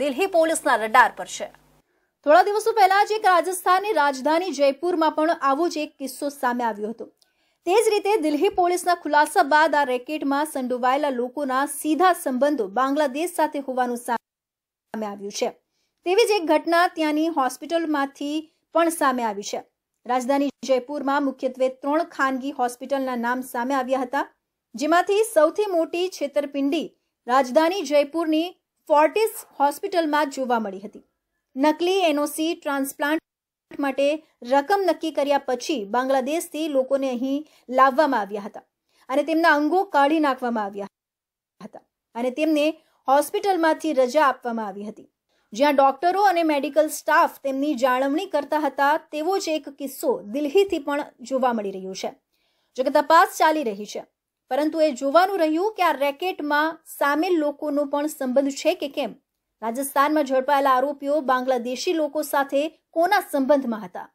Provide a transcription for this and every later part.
દિલ્હી પોલીસના રડાર પર છે થોડા દિવસો પહેલા જ એક રાજસ્થાનની રાજધાની જયપુરમાં પણ આવો જ એક કિસ્સો સામે આવ્યો હતો તે જ રીતે દિલ્હી પોલીસના ખુલાસા બાદ આ રેકેટમાં સંડોવાયેલા લોકોના સીધા સંબંધો બાંગ્લાદેશ સાથે હોવાનું સામે આવ્યું છે તેવી જ એક ઘટના ત્યાંની હોસ્પિટલમાંથી પણ સામે આવી છે રાજધાની જયપુરમાં મુખ્યત્વે ત્રણ ખાનગી હોસ્પિટલના નામ સામે આવ્યા હતા જેમાંથી સૌથી મોટી છેતરપિંડી રાજધાની જયપુરની ફોર્ટિસ હોસ્પિટલમાં જોવા મળી હતી નકલી એનઓસી ટ્રાન્સપ્લાન્ટ માટે રકમ નક્કી કર્યા પછી બાંગ્લાદેશથી લોકોને અહીં લાવવામાં આવ્યા હતા અને તેમના અંગો કાઢી નાખવામાં આવ્યા હતા અને તેમને હોસ્પિટલમાંથી રજા આપવામાં આવી હતી જ્યાં ડોક્ટરો અને મેડિકલ સ્ટાફ તેમની જાળવણી કરતા હતા તેવો જ એક કિસ્સો દિલ્હીથી પણ જોવા મળી રહ્યો છે જોકે તપાસ ચાલી રહી છે પરંતુ એ જોવાનું રહ્યું કે આ રેકેટમાં સામેલ લોકોનો પણ સંબંધ છે કે કેમ રાજસ્થાનમાં ઝડપાયેલા આરોપીઓ બાંગ્લાદેશી લોકો સાથે કોના સંબંધમાં હતા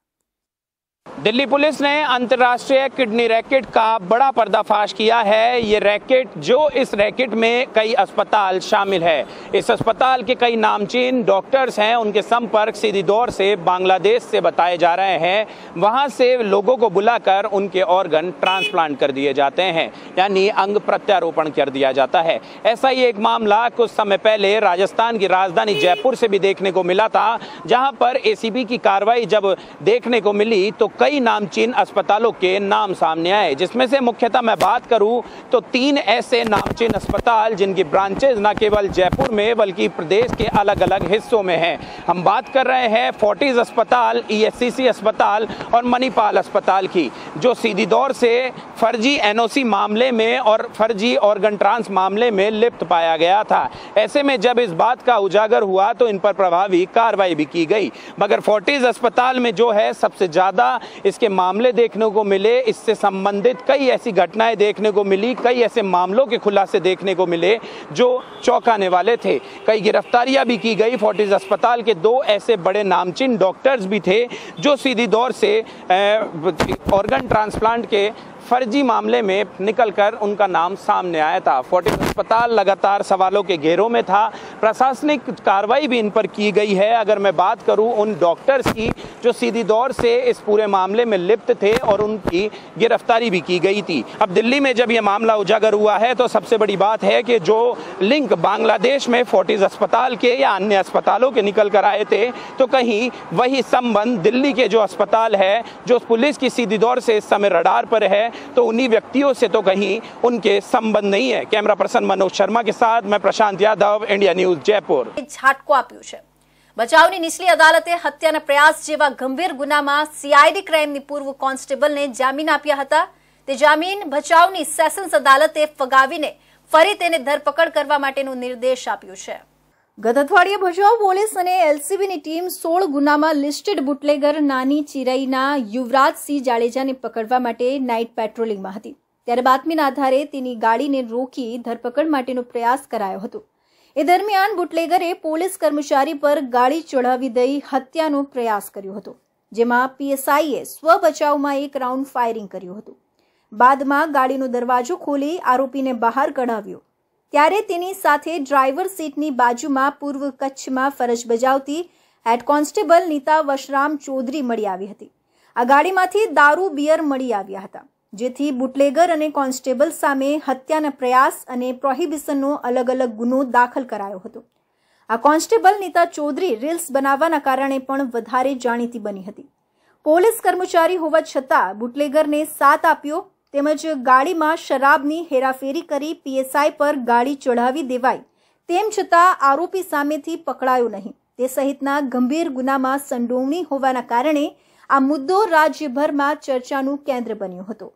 दिल्ली पुलिस ने अंतर्राष्ट्रीय किडनी रैकेट का बड़ा पर्दाफाश किया है ये रैकेट जो इस रैकेट में कई अस्पताल शामिल है इस अस्पताल के कई नामचीन डॉक्टर्स हैं उनके संपर्क सीधी दौर से बांग्लादेश से बताए जा रहे हैं वहां से लोगों को बुलाकर उनके ऑर्गन ट्रांसप्लांट कर दिए जाते हैं यानी अंग प्रत्यारोपण कर दिया जाता है ऐसा ही एक मामला कुछ समय पहले राजस्थान की राजधानी जयपुर से भी देखने को मिला था जहाँ पर ए की कार्रवाई जब देखने को मिली तो कई नामचीन अस्पतालों के नाम सामने आए जिसमें से मुख्यतः मैं बात करूं तो तीन ऐसे नामचीन अस्पताल जिनकी ब्रांचेज न केवल जयपुर में बल्कि प्रदेश के अलग अलग हिस्सों में हैं हम बात कर रहे हैं फोर्टीज अस्पताल ई अस्पताल और मणिपाल अस्पताल की जो सीधी दौर से फर्जी एन मामले में और फर्जी ऑर्गन ट्रांस मामले में लिप्त पाया गया था ऐसे में जब इस बात का उजागर हुआ तो इन पर प्रभावी कार्रवाई भी की गई मगर फोर्टीज अस्पताल में जो है सबसे ज़्यादा इसके मामले देखने को मिले इससे संबंधित कई ऐसी घटनाएं देखने को मिली कई ऐसे मामलों के खुलासे देखने को मिले जो चौंकाने वाले थे कई गिरफ्तारियां भी की गई फोर्टिस अस्पताल के दो ऐसे बड़े नामचीन डॉक्टर्स भी थे जो सीधी दौर से ऑर्गन ट्रांसप्लांट के फर्जी मामले में निकलकर उनका नाम सामने आया था फोर्टिस अस्पताल लगातार सवालों के घेरों में था प्रशासनिक कार्रवाई भी इन पर की गई है अगर मैं बात करूं उन डॉक्टर्स की जो सीधी दौर से इस पूरे मामले में लिप्त थे और उनकी गिरफ्तारी भी की गई थी अब दिल्ली में जब यह मामला उजागर हुआ है तो सबसे बड़ी बात है कि जो लिंक बांग्लादेश में फोर्टिस अस्पताल के या अन्य अस्पतालों के निकल कर आए थे तो कहीं वही संबंध दिल्ली के जो अस्पताल है जो पुलिस की सीधी दौर से इस समय रडार पर है तो उन्हीं व्यक्तियों से तो कहीं उनके संबंध नहीं है कैमरा पर्सन मनोज शर्मा के साथ मैं प्रशांत यादव इंडिया ન્યૂઝ જયપુર ઝાટકો આપ્યું બચાવની નીચલી અદાલતે હત્યાના પ્રયાસ જેવા ગંભીર ગુનામાં સીઆઈડી ક્રાઇમની પૂર્વ કોન્સ્ટેબલને જામીન આપ્યા હતા તે જામીન બચાવની સેશન્સ અદાલતે ફગાવીને ફરી તેને ધરપકડ કરવા માટેનો નિર્દેશ આપ્યો છે ગત અઠવાડિયે ભચાઉ પોલીસ અને એલસીબીની ટીમ સોળ ગુનામાં લિસ્ટેડ બુટલેગર નાની ચિરાઈના યુવરાજસિંહ જાડેજાને પકડવા માટે નાઇટ પેટ્રોલિંગમાં હતી ત્યારે બાતમીના આધારે તેની ગાડીને રોકી ધરપકડ માટેનો પ્રયાસ કરાયો હતો એ દરમિયાન બુટલેગરે પોલીસ કર્મચારી પર ગાડી ચઢાવી દઈ હત્યાનો પ્રયાસ કર્યો હતો જેમાં પીએસઆઈએ સ્વબચાવમાં એક રાઉન્ડ ફાયરિંગ કર્યું હતું બાદમાં ગાડીનો દરવાજો ખોલી આરોપીને બહાર કઢાવ્યો ત્યારે તેની સાથે ડ્રાઈવર સીટની બાજુમાં પૂર્વ કચ્છમાં ફરજ બજાવતી હેડ કોન્સ્ટેબલ નીતા વશરામ ચૌધરી મળી આવી હતી આ ગાડીમાંથી દારૂ બિયર મળી આવ્યા હતા જેથી બુટલેગર અને કોન્સ્ટેબલ સામે હત્યાના પ્રયાસ અને પ્રોહિબિશનનો અલગ અલગ ગુનો દાખલ કરાયો હતો આ કોન્સ્ટેબલ નીતા ચૌધરી રીલ્સ બનાવવાના કારણે પણ વધારે જાણીતી બની હતી પોલીસ કર્મચારી હોવા છતાં બુટલેગરને સાથ આપ્યો તેમજ ગાડીમાં શરાબની હેરાફેરી કરી પીએસઆઈ પર ગાડી ચઢાવી દેવાઈ તેમ છતાં આરોપી સામેથી પકડાયો નહીં તે સહિતના ગંભીર ગુનામાં સંડોવણી હોવાના કારણે આ મુદ્દો રાજ્યભરમાં ચર્ચાનું કેન્દ્ર બન્યો હતો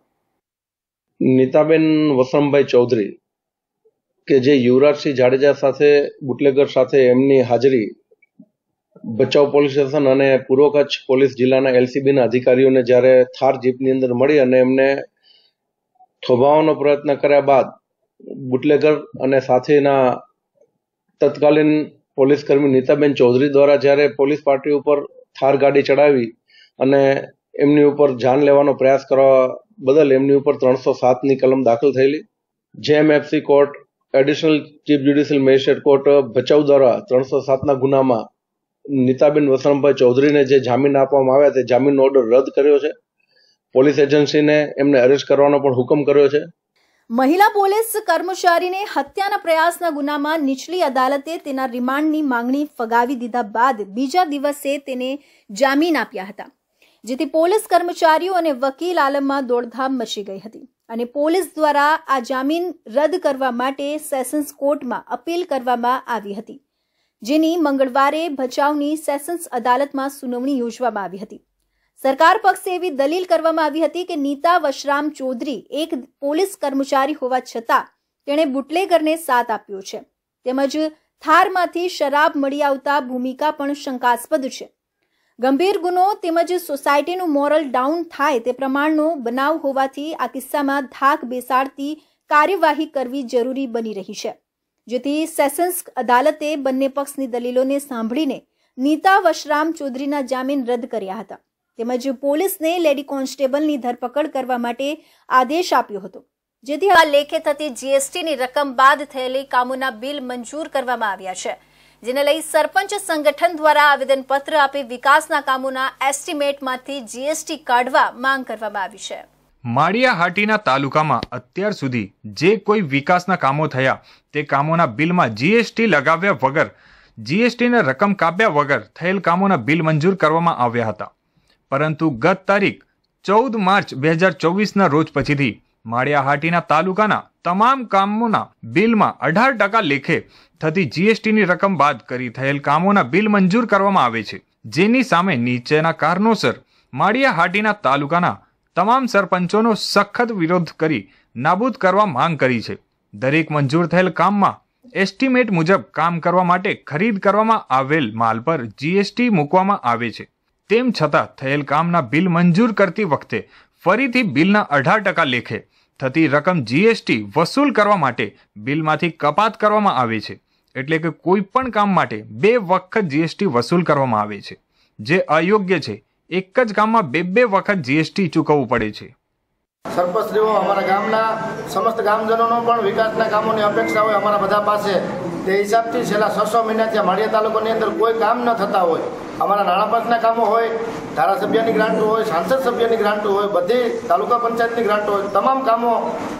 નીતાબેન વસમભાઈ ચૌધરી કે જે યુવરાજસિંહ જાડેજા સાથે બુટલેગર સાથે એમની હાજરી ભચાઉ પોલીસ સ્ટેશન અને પૂર્વ કચ્છ પોલીસ જિલ્લાના એલસીબીના અધિકારીઓને જ્યારે થાર જીપની અંદર મળી અને એમને થોભાવવાનો પ્રયત્ન કર્યા બાદ બુટલેગર અને સાથેના તત્કાલીન પોલીસ કર્મી નીતાબેન ચૌધરી દ્વારા જ્યારે પોલીસ પાર્ટી ઉપર થાર ગાડી ચડાવી અને એમની ઉપર જાન લેવાનો પ્રયાસ કરવા બદલ એમની ઉપર ત્રણસો સાતની કલમ દાખલ થયેલી JMFC court additional chief judicial magistrate court Bhachau દ્વારા ત્રણસો સાતના ગુનામાં નીતાબેન વસણભાઈ ચૌધરીને જે જામીન આપવામાં આવ્યા તે જામીનનો ઓર્ડર રદ કર્યો છે પોલીસ એજન્સીને એમને અરેસ્ટ કરવાનો પણ હુકમ કર્યો છે મહિલા પોલીસ કર્મચારીને હત્યાના પ્રયાસના ગુનામાં નીચલી અદાલતે તેના રિમાન્ડની માંગણી ફગાવી દીધા બાદ બીજા દિવસે તેને જામીન આપ્યા હતા જેથી પોલીસ કર્મચારીઓ અને વકીલ આલમમાં દોડધામ મચી ગઈ હતી અને પોલીસ દ્વારા આ જામીન રદ કરવા માટે સેશન્સ કોર્ટમાં અપીલ કરવામાં આવી હતી જેની મંગળવારે ભચાઉની સેશન્સ અદાલતમાં સુનાવણી યોજવામાં આવી હતી સરકાર પક્ષે એવી દલીલ કરવામાં આવી હતી કે નીતા વશરામ ચૌધરી એક પોલીસ કર્મચારી હોવા છતાં તેણે બુટલેગરને સાથ આપ્યો છે તેમજ થારમાંથી શરાબ મળી આવતા ભૂમિકા પણ શંકાસ્પદ છે ગંભીર ગુનો તેમજ સોસાયટીનું મોરલ ડાઉન થાય તે પ્રમાણનો બનાવ હોવાથી આ કિસ્સામાં ધાક બેસાડતી કાર્યવાહી કરવી જરૂરી બની રહી છે જેથી સેશન્સ અદાલતે બંને પક્ષની દલીલોને સાંભળીને નીતા વશરામ ચૌધરીના જામીન રદ કર્યા હતા તેમજ પોલીસને લેડી કોન્સ્ટેબલની ધરપકડ કરવા માટે આદેશ આપ્યો હતો જેથી આ લેખે થતી જીએસટીની રકમ બાદ થયેલી કામોના બિલ મંજૂર કરવામાં આવ્યા છે જેને લઈ સરપંચ સંગઠન દ્વારા આવેદનપત્ર આપી વિકાસના કામોના એસ્ટિમેટમાંથી જીએસટી કાઢવા માંગ કરવામાં આવી છે માળિયાહાટીના તાલુકામાં અત્યાર સુધી જે કોઈ વિકાસના કામો થયા તે કામોના બિલમાં જીએસટી લગાવ્યા વગર જીએસટીને રકમ કાપ્યા વગર થયેલ કામોના બિલ મંજૂર કરવામાં આવ્યા હતા પરંતુ ગત તારીખ ચૌદ માર્ચ બે હજાર ચોવીસના રોજ પછીથી માળિયાહાટીના તાલુકાના તમામ કામોના બિલમાં અઢાર ટકા લેખે થતી જીએસટીની રકમ બાદ કરી થયેલ કામોના બિલ મંજૂર કરવામાં આવે છે જેની સામે નીચેના કારણોસર માળિયાહાટીના તાલુકાના તમામ સરપંચોનો સખત વિરોધ કરી નાબૂદ કરવા માંગ કરી છે દરેક મંજૂર થયેલ કામમાં એસ્ટિમેટ મુજબ કામ કરવા માટે ખરીદ કરવામાં આવેલ માલ પર જીએસટી મૂકવામાં આવે છે તેમ છતાં થયેલ કામના બિલ મંજૂર કરતી વખતે ફરીથી બિલના અઢાર ટકા લેખે થતી રકમ જીએસટી વસૂલ કરવા માટે બિલમાંથી કપાત કરવામાં આવે છે એટલે કે કોઈ પણ કામ માટે બે વખત જીએસટી વસૂલ કરવામાં આવે છે જે અયોગ્ય છે એક જ કામમાં બે બે વખત જીએસટી ચૂકવવું પડે છે સરપંચશ્રીઓ અમારા ગામના સમસ્ત ગામજનોનો પણ વિકાસના કામોની અપેક્ષા હોય અમારા બધા પાસે તે હિસાબથી છેલ્લા છ છસો મહિનાથી માળિયા તાલુકાની અંદર કોઈ કામ ન થતા હોય અમારા નાણાં કામો હોય ધારાસભ્યની ગ્રાન્ટો હોય સાંસદ સભ્યની ગ્રાન્ટો હોય બધી તાલુકા પંચાયતની ગ્રાન્ટો હોય તમામ કામો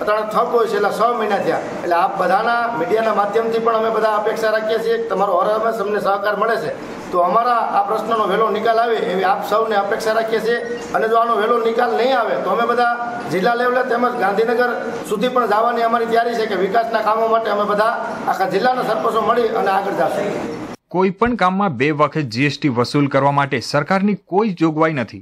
અત્યારે થક હોય છેલ્લા છ મહિના થયા એટલે આપ બધાના મીડિયાના માધ્યમથી પણ અમે બધા અપેક્ષા રાખીએ છીએ તમારો હર હંમેશ સહકાર મળે છે તો અમારા આ પ્રશ્નનો વહેલો નિકાલ આવે એવી આપ સૌને અપેક્ષા રાખીએ છીએ અને જો આનો વહેલો નિકાલ નહીં આવે તો અમે બધા જિલ્લા લેવલે તેમજ ગાંધીનગર સુધી પણ જવાની અમારી તૈયારી છે કે વિકાસના કામો માટે અમે બધા આખા જિલ્લાના સરપંચો મળી અને આગળ જશું કોઈ પણ કામમાં બે વખત જીએસટી વસૂલ કરવા માટે સરકારની કોઈ જોગવાઈ નથી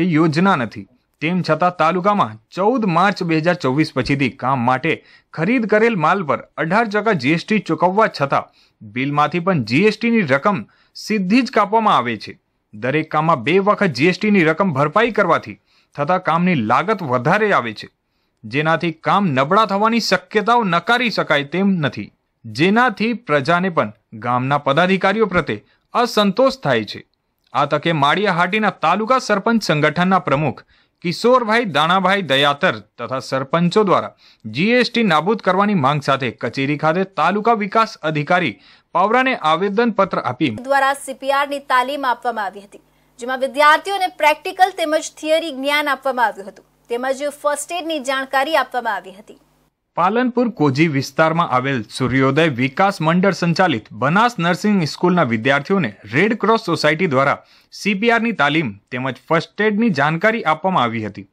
કે યોજના નથી તેમ છતાં તાલુકામાં ચૌદ માર્ચ બે હજાર ચોવીસ પછીથી કામ માટે ખરીદ કરેલ માલ પર અઢાર ટકા જીએસટી ચૂકવવા છતાં બિલમાંથી પણ જીએસટીની રકમ સીધી જ કાપવામાં આવે છે દરેક કામમાં બે વખત જીએસટીની રકમ ભરપાઈ કરવાથી થતા કામની લાગત વધારે આવે છે જેનાથી કામ નબળા થવાની શક્યતાઓ નકારી શકાય તેમ નથી જેનાથી પ્રજાને પણ ગામના પદાધિકારીઓ પ્રત્યે અસંતોષ થાય છે આ તકે માળિયાહાટીના તાલુકા સરપંચ સંગઠનના પ્રમુખ કિશોરભાઈ દાણાભાઈ દયાતર તથા સરપંચો દ્વારા જીએસટી નાબૂદ કરવાની માંગ સાથે કચેરી ખાતે તાલુકા વિકાસ અધિકારી પાવરાને આવેદનપત્ર આપી દ્વારા સીપીઆરની તાલીમ આપવામાં આવી હતી જેમાં વિદ્યાર્થીઓને પ્રેક્ટિકલ તેમજ થિયરી જ્ઞાન આપવામાં આવ્યું હતું તેમજ ફર્સ્ટ એડની જાણકારી આપવામાં આવી હતી પાલનપુર કોજી વિસ્તારમાં આવેલ સૂર્યોદય વિકાસ મંડળ સંચાલિત બનાસ નર્સિંગ સ્કૂલના વિદ્યાર્થીઓને રેડ ક્રોસ સોસાયટી દ્વારા સીપીઆરની તાલીમ તેમજ ફર્સ્ટ એડની જાણકારી આપવામાં આવી હતી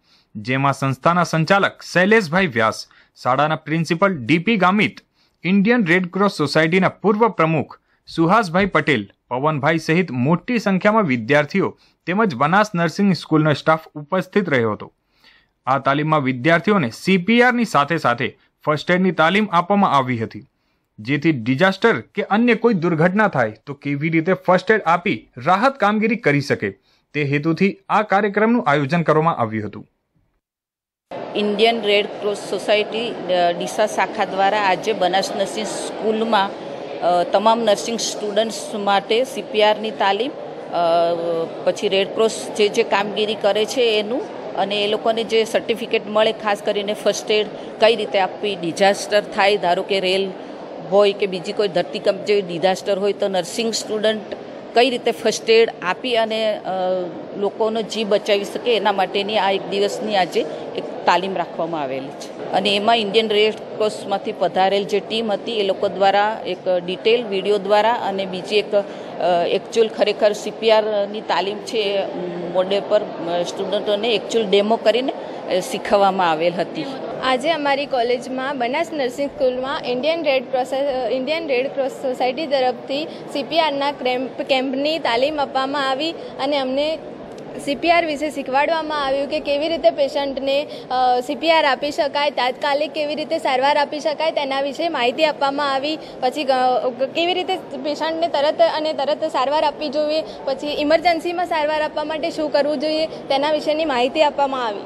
જેમાં સંસ્થાના સંચાલક શૈલેષભાઈ વ્યાસ શાળાના principal DP Gamit Indian red cross સોસાયટીના પૂર્વ પ્રમુખ સુહાસભાઈ પટેલ પવનભાઈ સહિત મોટી સંખ્યામાં વિદ્યાર્થીઓ તેમજ બનાસ નર્સિંગ સ્કૂલનો સ્ટાફ ઉપસ્થિત રહ્યો હતો આ તાલીમમાં વિદ્યાર્થીઓને સીપીઆરની સાથે સાથે ફર્સ્ટ એડની તાલીમ આપવામાં આવી હતી જેથી ડિઝાસ્ટર કે અન્ય કોઈ દુર્ઘટના થાય તો કેવી રીતે ફર્સ્ટ એડ આપી રાહત કામગીરી કરી શકે તે હેતુથી આ કાર્યક્રમનું આયોજન કરવામાં આવ્યું હતું Indian red cross society Deesa શાખા દ્વારા આજે બનાસ નર્સિંગ સ્કૂલમાં તમામ નર્સિંગ સ્ટુડન્ટ્સ માટે સીપીઆરની તાલીમ પછી રેડ ક્રોસ જે જે કામગીરી કરે છે એનું અને એ લોકોને જે સર્ટિફિકેટ મળે ખાસ કરીને ફર્સ્ટ એડ કઈ રીતે આપવી ડિઝાસ્ટર થાય ધારો કે રેલ હોય કે બીજી કોઈ ધરતીકંપ જે ડિઝાસ્ટર હોય તો નર્સિંગ સ્ટુડન્ટ કઈ રીતે ફર્સ્ટ એડ આપી અને લોકોનો જીવ બચાવી શકે એના માટેની આ એક દિવસની આજે એક તાલીમ રાખવામાં આવેલી છે અને એમાં ઇન્ડિયન રેડ ક્રોસમાંથી પધારેલ જે ટીમ હતી એ લોકો દ્વારા એક ડિટેલ વિડીયો દ્વારા અને બીજી એક એકચ્યુઅલ ખરેખર સીપીઆરની તાલીમ છે એ મોડે પર સ્ટુડન્ટોને એકચ્યુઅલ ડેમો કરીને શીખવવામાં આવેલ હતી આજે અમારી કોલેજમાં બનાસ નર્સિંગ સ્કૂલમાં Indian red cross Indian red cross society તરફથી સીપીઆરના કેમ્પની તાલીમ આપવામાં આવી અને અમને સીપીઆર વિશે શીખવાડવામાં આવ્યું કે કેવી રીતે પેશન્ટને સીપીઆર આપી શકાય તાત્કાલિક કેવી રીતે સારવાર આપી શકાય તેના વિશે માહિતી આપવામાં આવી પછી કેવી રીતે પેશન્ટને તરત અને તરત સારવાર આપવી જોઈએ પછી ઇમરજન્સીમાં સારવાર આપવા માટે શું કરવું જોઈએ તેના વિશેની માહિતી આપવામાં આવી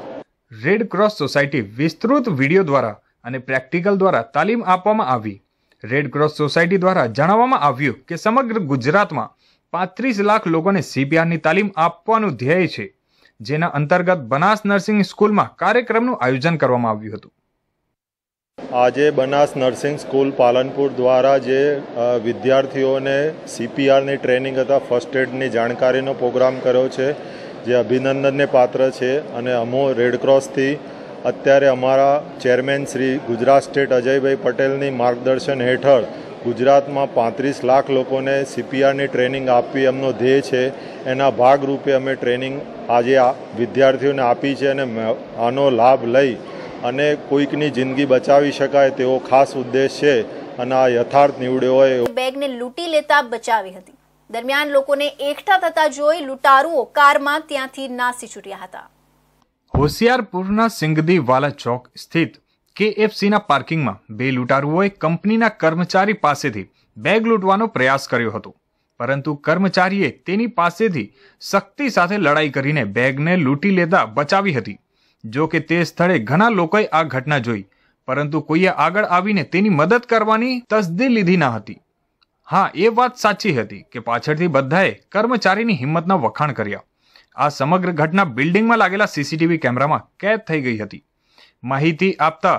રેડ ક્રોસ સોસાયટી વિસ્તૃત વિડીયો દ્વારા અને પ્રેક્ટિકલ દ્વારા તાલીમ આપવામાં આવી રેડ ક્રોસ સોસાયટી દ્વારા જણાવવામાં આવ્યું કે સમગ્ર ગુજરાતમાં પાંત્રીસ લાખ લોકોને સીપીઆરની તાલીમ આપવાનું ધ્યેય છે જેના અંતર્ગત બનાસ નર્સિંગ સ્કૂલમાં કાર્યક્રમનું આયોજન કરવામાં આવ્યું હતું આજે બનાસ નર્સિંગ સ્કૂલ પાલનપુર દ્વારા જે વિદ્યાર્થીઓને સીપીઆરની ટ્રેનિંગ હતા ફર્સ્ટ એડની જાણકારીનો પ્રોગ્રામ કર્યો છે જે અભિનંદનને પાત્ર છે અને અમો રેડક્રોસથી અત્યારે અમારા ચેરમેન શ્રી ગુજરાત સ્ટેટ અજયભાઈ પટેલની માર્ગદર્શન હેઠળ ગુજરાતમાં પાંત્રીસ લાખ લોકોને સીપીઆરની ટ્રેનિંગ આપવી એમનો ધ્યેય છે એના ભાગરૂપે અમે ટ્રેનિંગ આજે વિદ્યાર્થીઓને આપી છે અને આનો લાભ લઈ અને કોઈકની જિંદગી બચાવી શકાય તેવો ખાસ ઉદ્દેશ છે અને આ યથાર્થ નીવડ્યો હોય બેગને લૂંટી લેતા બચાવી હતી દરમિયાન લોકોને એકઠા થતા જોઈ લૂંટારુઓ કારમાં ત્યાંથી નાસી છૂટ્યા હતા હોશિયારપુરના સિંગદી વાલા ચોક સ્થિત કેએફસીના પાર્કિંગમાં બે લૂંટારૂઓએ કંપનીના કર્મચારી પાસેથી બેગ લૂંટવાનો પ્રયાસ કર્યો હતો પરંતુ કર્મચારીએ તેની પાસેથી શક્તિ સાથે લડાઈ કરીને બેગને લૂંટી લેતા બચાવી હતી જો કે તે સ્થળે ઘણા લોકોએ આ ઘટના જોઈ પરંતુ કોઈએ આગળ આવીને તેની મદદ કરવાની તસદી લીધી ન હતી હા એ વાત સાચી હતી કે પાછળથી બધાએ કર્મચારીની હિંમતના વખાણ કર્યા આ સમગ્ર ઘટના બિલ્ડિંગમાં લાગેલા સીસીટીવી કેમેરામાં કેદ થઈ ગઈ હતી માહિતી આપતા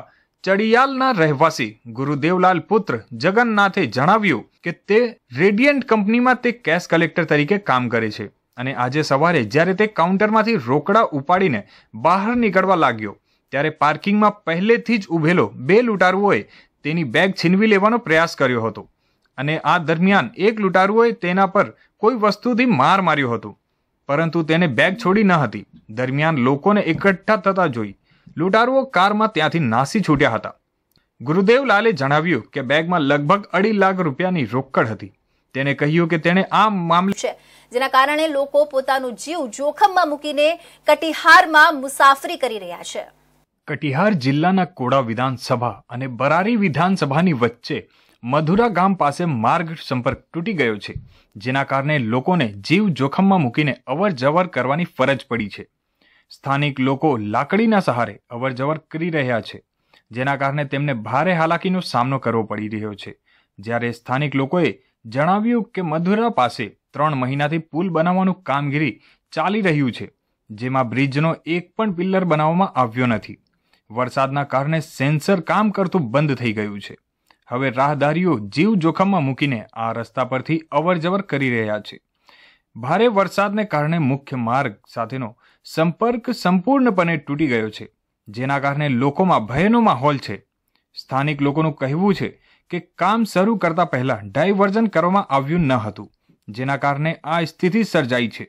ચડિયાલના રહેવાસી ગુરુદેવલાલ પુત્ર જગન્નાથે જણાવ્યું કે તે રેડિયન્ટ કંપનીમાં તે કેશ કલેક્ટર તરીકે કામ કરે છે અને આજે સવારે જ્યારે તે કાઉન્ટરમાંથી રોકડા ઉપાડીને બહાર નીકળવા લાગ્યો ત્યારે પાર્કિંગમાં પહેલેથી જ ઊભેલો બે લૂંટારુઓએ તેની બેગ છીનવી લેવાનો પ્રયાસ કર્યો હતો અને આ દરમિયાન એક લૂંટારુઓએ તેના પર કોઈ વસ્તુથી માર માર્યો હતો પરંતુ તેને બેગ છોડી ન હતી દરમિયાન લોકોને એકઠા થતા જોઈ લૂંટારુઓ કારમાં ત્યાંથી નાસી છૂટ્યા હતા ગુરુદેવલાલે જણાવ્યું કે બેગમાં લગભગ અઢી લાખ રૂપિયાની રોકડ હતી તેણે કહ્યું કે તેણે આ મામલે છે જેના કારણે લોકો પોતાનું જીવ જોખમમાં મૂકીને કટિહારમાં મુસાફરી કરી રહ્યા છે કટિહાર જિલ્લાના કોડા વિધાનસભા અને બરારી વિધાનસભાની વચ્ચે મધુરા ગામ પાસે માર્ગ સંપર્ક તૂટી ગયો છે જેના કારણે લોકોને જીવ જોખમમાં મૂકીને અવર જવર કરવાની ફરજ પડી છે સ્થાનિક લોકો લાકડીના સહારે અવરજવર કરી રહ્યા છે જેના કારણે તેમને ભારે હાલાકીનો સામનો કરવો પડી રહ્યો છે જ્યારે સ્થાનિક લોકોએ જણાવ્યું કે મધુરા પાસે ત્રણ મહિનાથી પુલ બનાવવાનું કામગીરી ચાલી રહ્યું છે જેમાં બ્રિજનો એક પણ પિલ્લર બનાવવામાં આવ્યો નથી વરસાદના કારણે સેન્સર કામ કરતું બંધ થઈ ગયું છે હવે રાહદારીઓ જીવ જોખમમાં મૂકીને આ રસ્તા પરથી અવરજવર કરી રહ્યા છે ભારે વરસાદને કારણે મુખ્ય માર્ગ સાથેનો સંપર્ક સંપૂર્ણપણે તૂટી ગયો છે જેના કારણે લોકોમાં ભયનો માહોલ છે સ્થાનિક લોકોનું કહેવું છે કે કામ શરૂ કરતા પહેલા ડાયવર્ઝન કરવામાં આવ્યું ન હતું જેના કારણે આ સ્થિતિ સર્જાઈ છે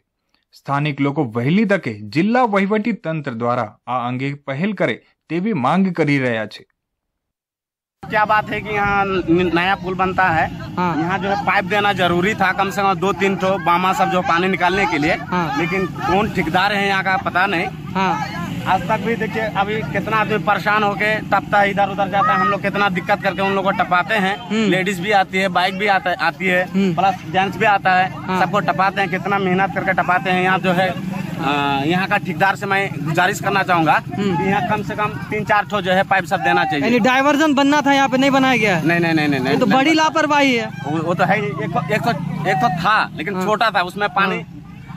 સ્થાનિક લોકો વહેલી તકે જિલ્લા વહીવટી તંત્ર દ્વારા આ અંગે પહેલ કરે તેવી માંગ કરી રહ્યા છે क्या बात है कि यहाँ नया पुल बनता है हाँ। यहाँ जो है पाइप देना जरूरी था कम से कम दो तीन तो बामा सब जो पानी निकालने के लिए हाँ। लेकिन कौन ठेकेदार है यहाँ का पता नहीं हाँ। आज तक भी देखिए अभी कितना आदमी परेशान होके तब है इधर उधर जाता है हम लोग कितना दिक्कत करके उन लोग को टपाते हैं हम्म। लेडीज भी आती है बाइक भी आता, आती है हम्म। प्लस जेंट्स भी आता है हाँ। सबको टपाते हैं कितना मेहनत करके टपाते हैं यहाँ जो है यहाँ का ठेकेदार से मैं गुजारिश करना चाहूँगा हम्म। यहाँ कम से कम तीन चार ठो जो है पाइप सब देना चाहिए यानी डायवर्जन बनना था यहाँ पे नहीं बनाया गया नहीं नहीं नहीं नहीं, तो बड़ी लापरवाही है वो, तो है एक तो था लेकिन हाँ। छोटा था उसमें पानी हाँ।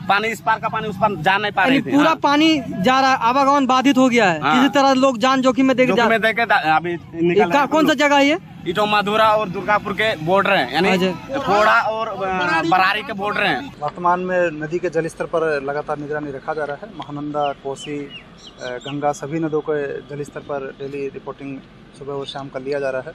पानी इस पार का पानी उस पार जा नहीं पा रही थी पूरा हाँ। पानी जा रहा है आवागमन बाधित हो गया है हाँ। इसी तरह लोग जान जोखिम में देख जोखिम में देखे अभी कौन सा जगह ये इटो मधुरा और दुर्गापुर के बॉर्डर है यानी फोड़ा अच्छा। और बरारी के बॉर्डर है वर्तमान में नदी के जलस्तर पर लगातार निगरानी रखा जा रहा है महानंदा कोसी गंगा सभी नदियों के जलस्तर पर डेली रिपोर्टिंग सुबह और शाम का लिया जा रहा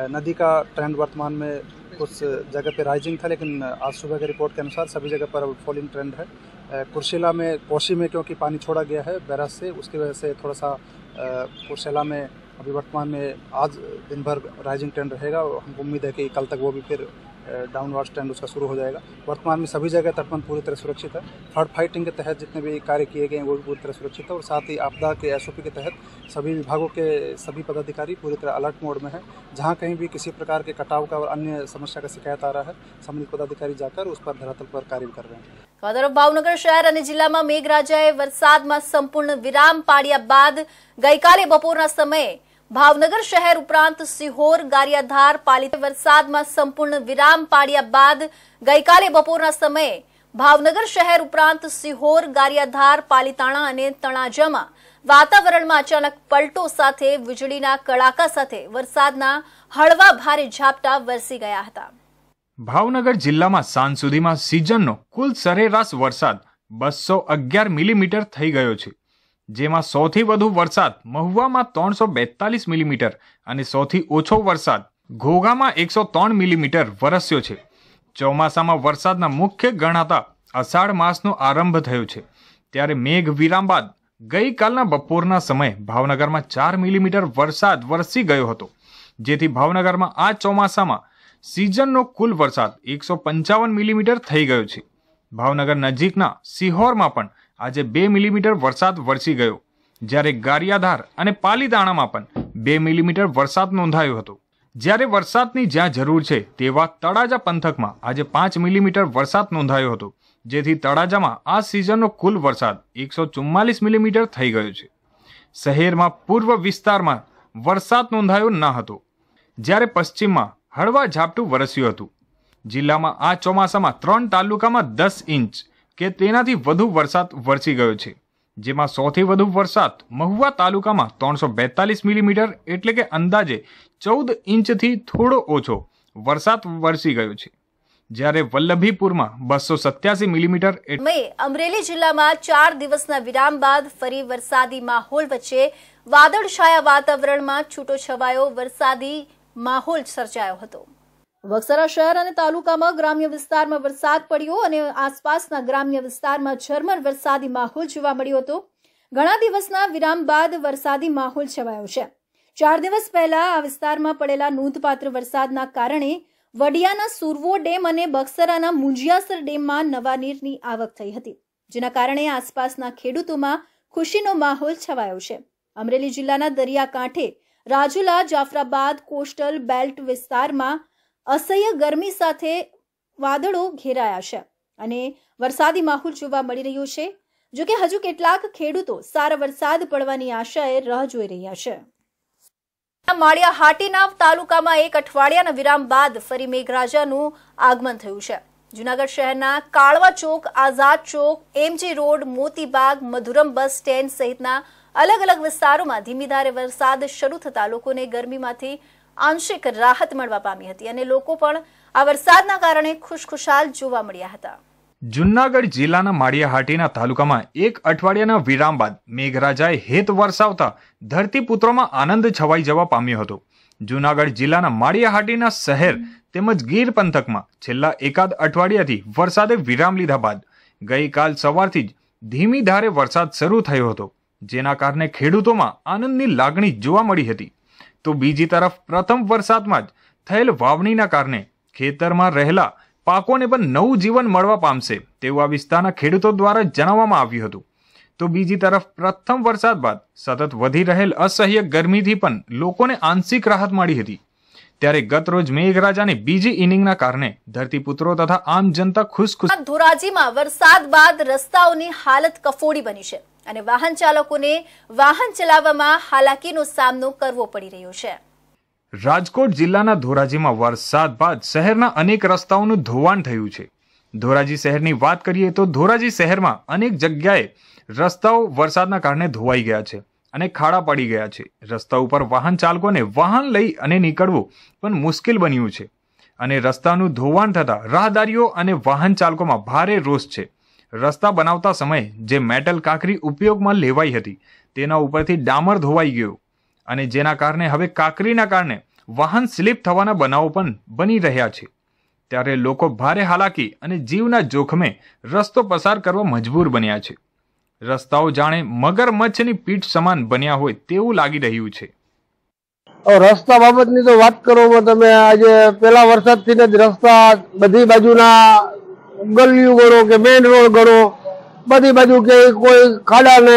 है नदी का ट्रेंड वर्तमान में कुछ जगह पे राइजिंग था लेकिन आज सुबह के रिपोर्ट के अनुसार सभी जगह पर अब फॉलिंग ट्रेंड है कुर्शिला में कोशी में क्योंकि पानी छोड़ा गया है बैराज से उसकी वजह से थोड़ा सा कुर्शिला में अभी वर्तमान में आज दिन भर राइजिंग ट्रेंड रहेगा हमको उम्मीद है कि कल तक वो भी फिर डाउनवर्ड ट्रेंड उसका शुरू हो जाएगा वर्तमान में सभी जगह तटबंध पूरी तरह सुरक्षित है फ्लड फाइटिंग के तहत जितने भी कार्य किए गए हैं वो भी पूरी तरह सुरक्षित है और साथ ही आपदा के एस के तहत सभी विभागों के सभी पदाधिकारी पूरी तरह अलर्ट मोड में है जहाँ कहीं भी किसी प्रकार के कटाव का और अन्य समस्या का शिकायत आ रहा है संबंधित पदाधिकारी जाकर उस पर धरातल पर कार्य कर रहे हैं भावनगर शहर जिला में मेघराजाए वरसाद संपूर्ण विराम पड़िया बाद गई પાડ્યા बपोर समय ભાવનગર શહેર ઉપરાંત સિહોર ગારિયાધાર પાલી વરસાદમાં સંપૂર્ણ વિરામ પાડ્યા બાદ ગઈકાલે બપોરના સમયે ભાવનગર શહેર ઉપરાંત સિહોર ગારિયાધાર પાલિતાણા અને તણાજામાં વાતાવરણમાં અચાનક પલટો સાથે વીજળીના કડાકા સાથે વરસાદના હળવા ભારે ઝાપટા વરસી ગયા હતા ભાવનગર જિલ્લામાં સાંજ સુધીમાં સિઝનનો કુલ સરેરાશ વરસાદ બસો અગિયાર મિલીમીટર થઈ ગયો છે જેમાં સૌથી વધુ વરસાદ મહુવામાં ત્રણસો બેતાલીસ મિલીમીટર અને સૌથી ઓછો વરસાદ ઘોઘામાં એકસો ત્રણ મિલીમીટર વરસ્યો છે ચોમાસામાં વરસાદના મુખ્ય ગણાતા અષાઢ માસનો આરંભ થયો છે ત્યારે મેઘ વિરામ બાદ ગઈકાલના બપોરના સમયે ભાવનગરમાં ચાર મિલીમીટર વરસાદ વરસી ગયો હતો જેથી ભાવનગરમાં આ ચોમાસામાં સિઝનનો કુલ વરસાદ એકસો પંચાવન મિલીમીટર થઈ ગયો છે ભાવનગર નજીકના સિહોરમાં પણ આજે બે મિલીમીટર વરસાદ વરસી ગયો જ્યારે ગારિયાધાર અને પાલીતાણામાં પણ બે મિલીમીટર વરસાદ નોંધાયો હતો જ્યારે વરસાદની જ્યાં જરૂર છે તેવા તળાજા પંથકમાં આજે પાંચ મિલીમીટર વરસાદ નોંધાયો હતો જેથી તળાજામાં આ સિઝનનો કુલ વરસાદ એકસો ચુમ્માલીસ મિલીમીટર થઈ ગયો છે શહેરમાં પૂર્વ વિસ્તારમાં વરસાદ નોંધાયો ન હતો જ્યારે પશ્ચિમમાં હળવા ઝાપટું વરસ્યું હતું જિલ્લામાં આ ચોમાસામાં ત્રણ તાલુકામાં દસ ઇંચ કે તેનાથી વધુ વરસાદ વરસી ગયો છે જેમાં સૌથી વધુ વરસાદ મહુવા તાલુકામાં ત્રણસો બેતાલીસ મિલીમીટર એટલે કે અંદાજે ચૌદ ઇંચથી થોડો ઓછો વરસાદ વરસી ગયો છે જ્યારે વલ્લભીપુરમાં બસો સત્યાસી મિલીમીટર અમરેલી જિલ્લામાં ચાર દિવસના વિરામ બાદ ફરી વરસાદી માહોલ વચ્ચે વાદળછાયા વાતાવરણમાં છૂટો છવાયો વરસાદી માહોલ સર્જાયો હતો બક્સરા શહેર અને તાલુકામાં ગ્રામ્ય વિસ્તારમાં વરસાદ પડ્યો અને આસપાસના ગ્રામ્ય વિસ્તારમાં ઝરમર વરસાદી માહોલ જોવા મળ્યો હતો ઘણા દિવસના વિરામ બાદ વરસાદી માહોલ છવાયો છે ચાર દિવસ પહેલા આ વિસ્તારમાં પડેલા નોંધપાત્ર વરસાદના કારણે વડિયાના સુરવો ડેમ અને બક્સરાના મુંજિયાસર ડેમમાં નવા નીરની આવક થઈ હતી જેના કારણે આસપાસના ખેડૂતોમાં ખુશીનો માહોલ છવાયો છે અમરેલી જિલ્લાના દરિયાકાંઠે રાજુલા જાફરાબાદ કોસ્ટલ બેલ્ટ વિસ્તારમાં અસહ્ય ગરમી સાથે વાદળો ઘેરાયા છે અને વરસાદી માહોલ જોવા મળી રહ્યો છે જો કે હજુ કેટલાક ખેડૂતો સારા વરસાદ પડવાની આશાએ રાહ જોઈ રહ્યા છે માળિયા હાટીનાવ તાલુકામાં એક અઠવાડિયાના વિરામ બાદ ફરી મેઘરાજાનું આગમન થયું છે જુનાગઢ શહેરના Kalwa Chowk Azad Chowk MG road Motibaug Madhuram bus stand સહિતના અલગ અલગ વિસ્તારોમાં ધીમી ધારે વરસાદ શરૂ થતા લોકોને ગરમીમાંથી આંશિક રાહત મળવા પામી હતી અને લોકો પણ આ વરસાદના કારણે ખુશખુશાલ જોવા મળ્યા હતા જુનાગઢ જિલ્લાના માળિયાહાટીના તાલુકામાં એક અઠવાડિયાના વિરામ બાદ મેઘરાજાએ હેત વરસાવતા ધરતીપુત્રોમાં આનંદ છવાઈ જવા પામ્યો હતો જુનાગઢ જિલ્લાના માળિયાહાટીના શહેર તેમજ ગીર પંથકમાં છેલ્લા એકાદ અઠવાડિયાથી વરસાદે વિરામ લીધા બાદ ગઈકાલ સવારથી જ ધીમી ધારે વરસાદ શરૂ થયો હતો જેના કારણે ખેડૂતોમાં આનંદની લાગણી જોવા મળી હતી તો બીજી તરફ પ્રથમ વરસાદમાં જ થયેલ વાવણીના કારણે ખેતરમાં રહેલા પાકોને પણ નવું જીવન મળવા પામશે તેવું આ વિસ્તારના ખેડૂતો દ્વારા જણાવવામાં આવ્યું હતું તો બીજી તરફ પ્રથમ વરસાદ બાદ સતત વધી રહેલ અસહ્ય ગરમીથી પણ લોકોને આંશિક રાહત મળી હતી ત્યારે ગતરોજ મેઘરાજાની બીજી ઇનિંગના કારણે ધરતીપુત્રો તથા આમ જનતા ખુશખુશ ખુશ ધોરાજીમાં વરસાદ બાદ રસ્તાઓની હાલત કફોડી બની છે અને વાહન ચાલકોને વાહન ચલાવવામાં હાલાકીનો સામનો કરવો પડી રહ્યો છે રાજકોટ જિલ્લાના ધોરાજીમાં વરસાદ બાદ શહેરના અનેક રસ્તાઓનું ધોવાણ થયું છે ધોરાજી શહેરની વાત કરીએ તો ધોરાજી શહેરમાં અનેક જગ્યાએ રસ્તાઓ વરસાદના કારણે ધોવાઈ ગયા છે અને ખાડા પડી ગયા છે રસ્તા ઉપર વાહન ચાલકોને વાહન લઈ અને નીકળવું પણ મુશ્કેલ બન્યું છે અને રસ્તાનું ધોવાણ થતાં રાહદારીઓ અને વાહન ચાલકોમાં ભારે રોષ છે રસ્તા બનાવતા સમયે જે મેટલ કાંકરી ઉપયોગમાં લેવાઈ હતી તેના ઉપરથી ડામર ધોવાઈ ગયો અને જેના કારણે હવે કાંકરીના કારણે વાહન સ્લીપ થવાના બનાવો પણ બની રહ્યા છે ત્યારે લોકો ભારે હાલાકી અને જીવના જોખમે રસ્તો પસાર કરવા મજબૂર બન્યા છે રસ્તાઓ જાણે મગરમચ્છની પીઠ સમાન બન્યા હોય તેવું લાગી રહ્યું છે રસ્તા બાબતની તો વાત કરો તમે આજે પેલા વરસાદથી જ રસ્તા બધી બાજુના ગલિયું ગળો કે મેઇન રોડ ગળો બધી બાજુ કે કોઈ ખાડા ને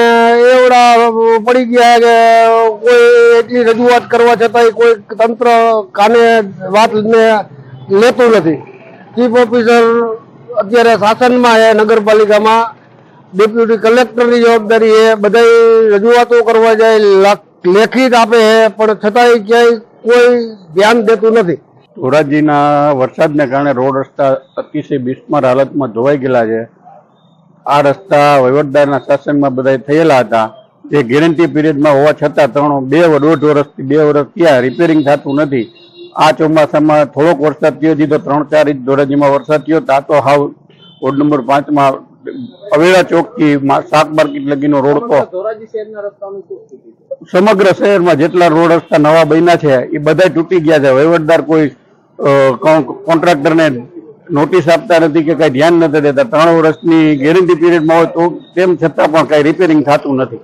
એવડા પડી ગયા કે કોઈ એટલી રજૂઆત કરવા છતાંય કોઈ તંત્ર કાને વાત ને લેતું નથી ચીફ ઓફિસર અત્યારે શાસનમાં છે નગરપાલિકામાં ડેપ્યુટી કલેક્ટરની જવાબદારી છે બધા રજૂઆતો કરવા જાય લેખિત આપે છે પણ છતાંય ક્યાંય કોઈ ધ્યાન દેતું નથી ધોરાજીના વરસાદને કારણે રોડ રસ્તા અતિશય બિસ્માર હાલતમાં ધોવાઈ ગયેલા છે આ રસ્તા વહીવટદારના શાસનમાં બધા થયેલા હતા જે ગેરંટી પીરિયડમાં હોવા છતાં ત્રણ બે દોઢ વર્ષથી બે વર્ષ ત્યાં રિપેરિંગ થતું નથી આ ચોમાસામાં થોડોક વરસાદ થયો તો ત્રણ ચાર ઇંચ ધોરાજીમાં વરસાદ થયો તા તો હાવ વોર્ડ નંબર પાંચમાં અવેડા ચોકથી શાક માર્કેટ લગીનો રોડ તો સમગ્ર શહેરમાં જેટલા રોડ રસ્તા નવા બન્યા છે એ બધા તૂટી ગયા છે વહીવટદાર કોઈ કોન્ટ્રાક્ટરને નોટિસ આપતા નથી કે કઈ ધ્યાન નથી દેતા ત્રણ વર્ષની ગેરંટી પીરિયડમાં હોય તો તેમ છતાં પણ કઈ રિપેરિંગ થતું નથી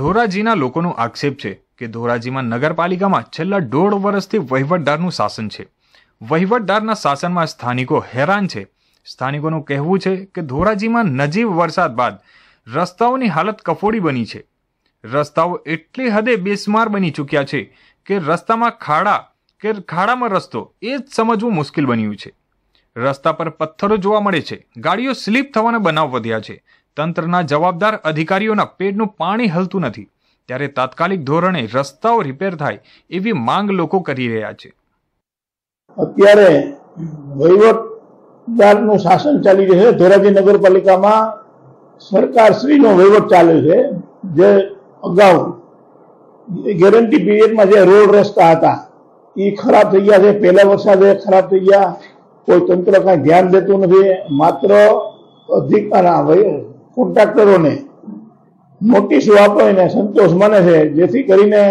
ધોરાજીના લોકોનો આક્ષેપ છે કે ધોરાજીમાં નગરપાલિકામાં છેલ્લા દોઢ વર્ષથી વહીવટદારનું શાસન છે વહીવટદારના શાસનમાં સ્થાનિકો હેરાન છે સ્થાનિકોનું કહેવું છે કે ધોરાજીમાં નજીવ વરસાદ બાદ રસ્તાઓની હાલત કફોડી બની છે રસ્તાઓ એટલી હદે બેસમાર બની ચૂક્યા છે કે રસ્તામાં ખાડા કે ખાડામાં રસ્તો એ જ સમજવું મુશ્કેલ બન્યું છે રસ્તા પર પથ્થરો જોવા મળે છે ગાડીઓ સ્લીપ થવાના બનાવ વધ્યા છે તંત્રના જવાબદાર અધિકારીઓના પેટનું પાણી હલતું નથી ત્યારે તાત્કાલિક ધોરણે રસ્તાઓ રિપેર થાય એવી માંગ લોકો કરી રહ્યા છે અત્યારે વહીવટદારનું શાસન ચાલી રહ્યું છે ધોરાજી નગરપાલિકામાં સરકારશ્રીનો વહીવટ ચાલે છે જે અગાઉ ગેરંટી પીરિયડમાં જે રોડ રસ્તા હતા એ ખરાબ થઈ ગયા છે પહેલા વરસાદે ખરાબ થઈ ગયા કોઈ તંત્ર કાંઈ ધ્યાન દેતું નથી માત્ર અધિક કોન્ટ્રાક્ટરોને નોટિસ વાપરીને સંતોષ મને છે જેથી કરીને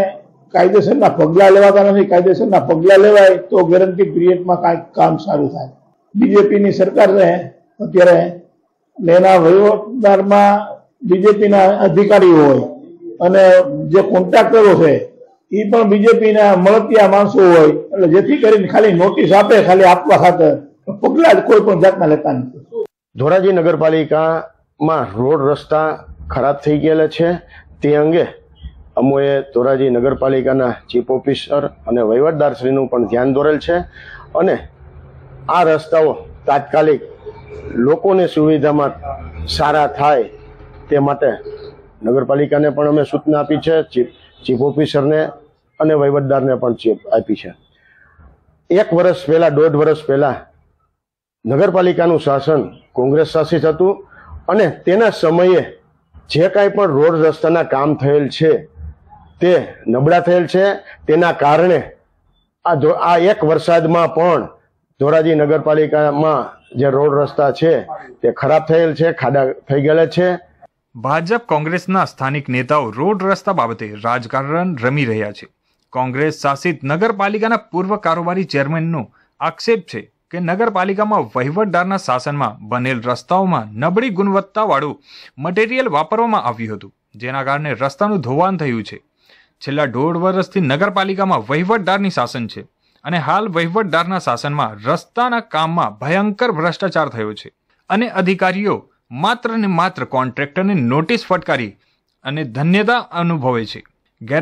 કાયદેસરના પગલાં લેવાતા નથી કાયદેસરના પગલાં લેવાય તો ગેરંટી પીરિયડમાં કાંઈક કામ સારું થાય બીજેપીની સરકારને અત્યારે એના વહીવટદારમાં બીજેપીના અધિકારીઓ હોય અને જે કોન્ટ્રાક્ટરો છે એ પણ બીજેપીના મળતિયા માણસો હોય એટલે જેથી કરીને ખાલી નોટિસ આપે ખાલી આપવા ખાતર પગલા જ કોઈ પણ જાતના લેતા નથી ધોરાજી નગરપાલિકામાં રોડ રસ્તા ખરાબ થઈ ગયેલા છે તે અંગે અમોએ ધોરાજી નગરપાલિકાના ચીફ ઓફિસર અને વહીવટદારશ્રીનું પણ ધ્યાન દોરેલ છે અને આ રસ્તાઓ તાત્કાલિક લોકોને સુવિધામાં સારા થાય તે માટે નગરપાલિકાને પણ અમે સૂચના આપી છે ચીફ ચીફ ઓફિસરને અને વહીવટદારને પણ ચેપ આપી છે એક વર્ષ પહેલાં દોઢ વર્ષ પહેલાં નગરપાલિકાનું શાસન કોંગ્રેસ શાસિત હતું અને તેના સમયે જે કાંઈ પણ રોડ રસ્તાના કામ થયેલ છે તે નબળા થયેલ છે તેના કારણે આ આ એક વરસાદમાં પણ ધોરાજી નગરપાલિકામાં જે રોડ રસ્તા છે તે ખરાબ થયેલ છે ખાડા થઈ ગયેલા છે ભાજપ કોંગ્રેસના સ્થાનિક નેતાઓ રોડ રસ્તા બાબતે રાજકારણ રમી રહ્યા છે કોંગ્રેસ શાસિત નગરપાલિકાના પૂર્વ કારોબારી ચેરમેનનો આક્ષેપ છે કે નગરપાલિકામાં વહીવટદારના શાસનમાં બનેલ રસ્તાઓમાં નબળી ગુણવત્તાવાળું મટીરિયલ વાપરવામાં આવ્યું હતું જેના કારણે રસ્તાનું ધોવાણ થયું છે છેલ્લા દોઢ વર્ષથી નગરપાલિકામાં વહીવટદારની શાસન છે અને હાલ વહીવટદારના શાસનમાં રસ્તાના કામમાં ભયંકર ભ્રષ્ટાચાર થયો છે અને અધિકારીઓ માત્ર ને માત્ર કોન્ટ્રાક્ટરને નોટિસ ફટકારી અને ધન્યતા અનુભવે છે ગેરેજ